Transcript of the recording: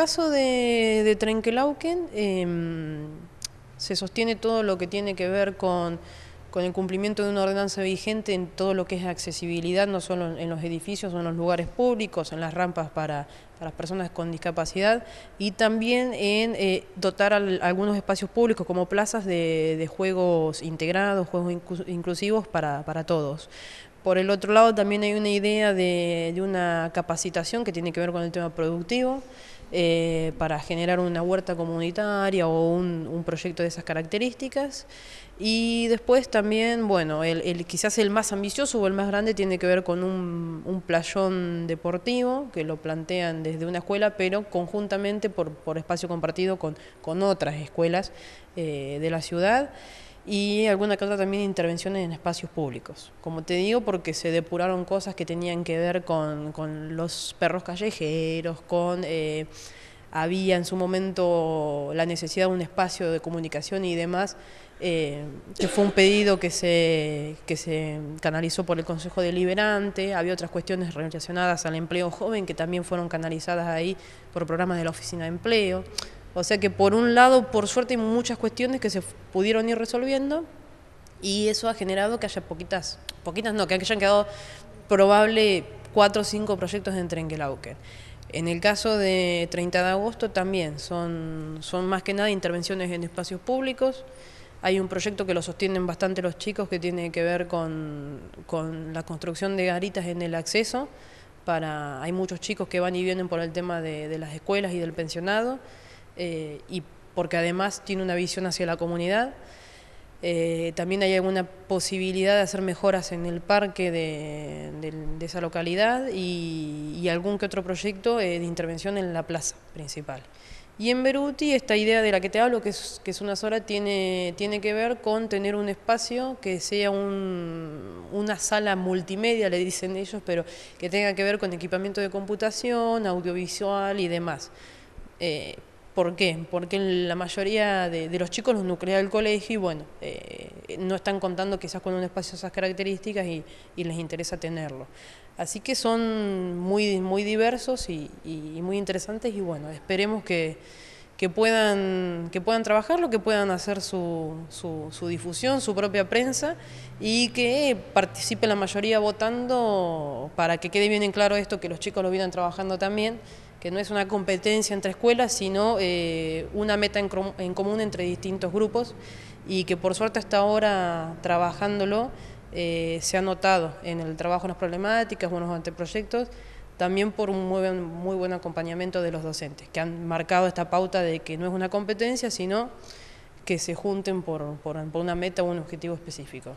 En el caso de, de Trenkelauken em, se sostiene todo lo que tiene que ver con, el cumplimiento de una ordenanza vigente en todo lo que es accesibilidad, no solo en los edificios o en los lugares públicos, en las rampas para, las personas con discapacidad y también en eh, dotar algunos espacios públicos como plazas de, juegos integrados, juegos inclusivos para, todos. Por el otro lado también hay una idea de, una capacitación que tiene que ver con el tema productivo, eh, para generar una huerta comunitaria o un, proyecto de esas características. Y después también, bueno, el, quizás el más ambicioso o el más grande tiene que ver con un, playón deportivo, que lo plantean desde una escuela, pero conjuntamente por, espacio compartido con, otras escuelas eh, de la ciudad y alguna cosa otra también intervenciones en espacios públicos. Como te digo, porque se depuraron cosas que tenían que ver con, los perros callejeros, con... Eh, había en su momento la necesidad de un espacio de comunicación y demás, eh, que fue un pedido que se, que se canalizó por el Consejo Deliberante, había otras cuestiones relacionadas al empleo joven que también fueron canalizadas ahí por programas de la Oficina de Empleo. O sea que por un lado, por suerte, hay muchas cuestiones que se pudieron ir resolviendo y eso ha generado que haya poquitas, poquitas no, que hayan quedado probable cuatro o cinco proyectos en Trenquelauquen. En el caso de 30 de agosto también son, son más que nada intervenciones en espacios públicos. Hay un proyecto que lo sostienen bastante los chicos que tiene que ver con, con la construcción de garitas en el acceso. Para, hay muchos chicos que van y vienen por el tema de las escuelas y del pensionado. Eh, y porque además tiene una visión hacia la comunidad. Eh, también hay alguna posibilidad de hacer mejoras en el parque de, esa localidad y, algún que otro proyecto eh, de intervención en la plaza principal. Y en Beruti esta idea de la que te hablo, que es, que es una sola, tiene, tiene que ver con tener un espacio que sea una sala multimedia, le dicen ellos, pero que tenga que ver con equipamiento de computación, audiovisual y demás. ¿Por qué? Porque la mayoría de, los chicos los nuclea del colegio y bueno, eh, no están contando quizás con un espacio esas características y, les interesa tenerlo. Así que son muy, muy diversos y muy interesantes y bueno, esperemos que que puedan, que puedan trabajarlo, que puedan hacer su, su, difusión, su propia prensa y que participe la mayoría votando para que quede bien en claro esto, que los chicos lo vienen trabajando también, que no es una competencia entre escuelas, sino eh, una meta en, común entre distintos grupos y que por suerte hasta ahora trabajándolo eh, se ha notado en el trabajo en las problemáticas, buenos anteproyectos también por un muy, buen acompañamiento de los docentes, que han marcado esta pauta de que no es una competencia, sino que se junten por, por una meta o un objetivo específico.